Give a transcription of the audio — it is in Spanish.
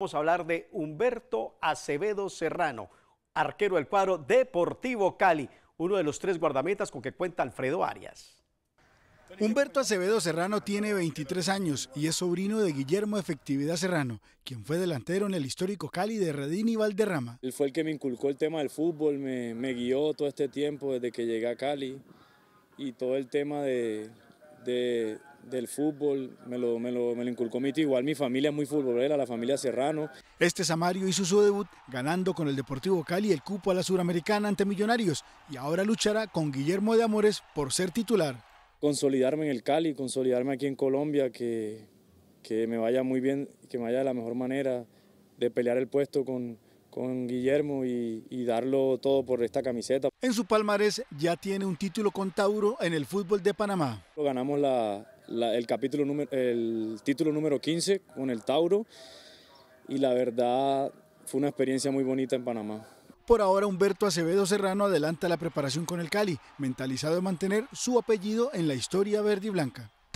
Vamos a hablar de Humberto Acevedo Serrano, arquero del cuadro Deportivo Cali, uno de los tres guardametas con que cuenta Alfredo Arias. Humberto Acevedo Serrano tiene 23 años y es sobrino de Guillermo Efectividad Serrano, quien fue delantero en el histórico Cali de Redini y Valderrama. Él fue el que me inculcó el tema del fútbol, me, me guió todo este tiempo desde que llegué a Cali y todo el tema de del fútbol, me lo, me lo, inculcó mi tío. Igual mi familia es muy futbolera, la familia Serrano. Este Samario hizo su debut ganando con el Deportivo Cali el cupo a la Suramericana ante Millonarios y ahora luchará con Guillermo de Amores por ser titular. Consolidarme en el Cali, consolidarme aquí en Colombia, que, que me vaya muy bien, que me vaya de la mejor manera de pelear el puesto con, con Guillermo y, darlo todo por esta camiseta. En su palmarés ya tiene un título con Tauro en el fútbol de Panamá. Ganamos el, capítulo el título número 15 con el Tauro y la verdad fue una experiencia muy bonita en Panamá. Por ahora Humberto Acevedo Serrano adelanta la preparación con el Cali, mentalizado en mantener su apellido en la historia verde y blanca.